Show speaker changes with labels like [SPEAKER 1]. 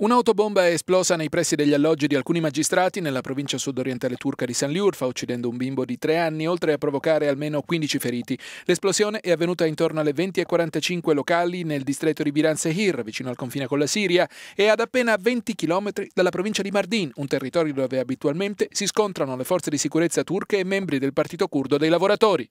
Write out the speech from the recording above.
[SPEAKER 1] Un'autobomba è esplosa nei pressi degli alloggi di alcuni magistrati nella provincia sudorientale turca di Sanliurfa, uccidendo un bimbo di tre anni, oltre a provocare almeno 15 feriti. L'esplosione è avvenuta intorno alle 20.45 locali nel distretto di Biran Sehir, vicino al confine con la Siria, e ad appena 20 km dalla provincia di Mardin, un territorio dove abitualmente si scontrano le forze di sicurezza turche e membri del partito curdo dei lavoratori.